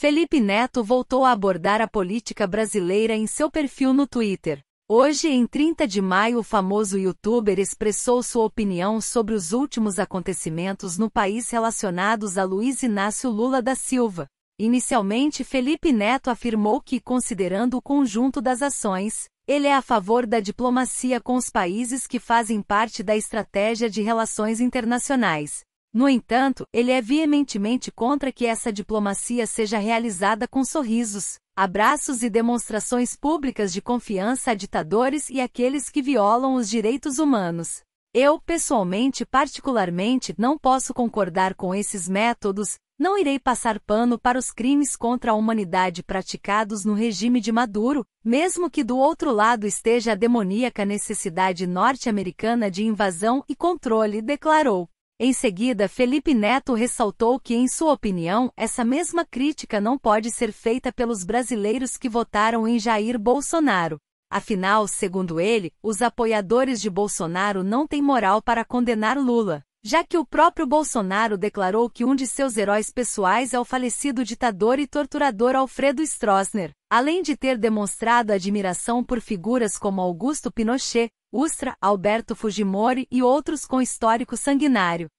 Felipe Neto voltou a abordar a política brasileira em seu perfil no Twitter. Hoje, em 30 de maio, o famoso youtuber expressou sua opinião sobre os últimos acontecimentos no país relacionados a Luiz Inácio Lula da Silva. Inicialmente, Felipe Neto afirmou que, considerando o conjunto das ações, ele é a favor da diplomacia com os países que fazem parte da estratégia de relações internacionais, no entanto, ele é veementemente contra que essa diplomacia seja realizada com sorrisos, abraços e demonstrações públicas de confiança a ditadores e aqueles que violam os direitos humanos. Eu, pessoalmente, particularmente, não posso concordar com esses métodos, não irei passar pano para os crimes contra a humanidade praticados no regime de Maduro, mesmo que do outro lado esteja a demoníaca necessidade norte-americana de invasão e controle, declarou. Em seguida, Felipe Neto ressaltou que, em sua opinião, essa mesma crítica não pode ser feita pelos brasileiros que votaram em Jair Bolsonaro. Afinal, segundo ele, os apoiadores de Bolsonaro não têm moral para condenar Lula, já que o próprio Bolsonaro declarou que um de seus heróis pessoais é o falecido ditador e torturador Alfredo Stroessner, além de ter demonstrado admiração por figuras como Augusto Pinochet, Ustra, Alberto Fujimori e outros com histórico sanguinário.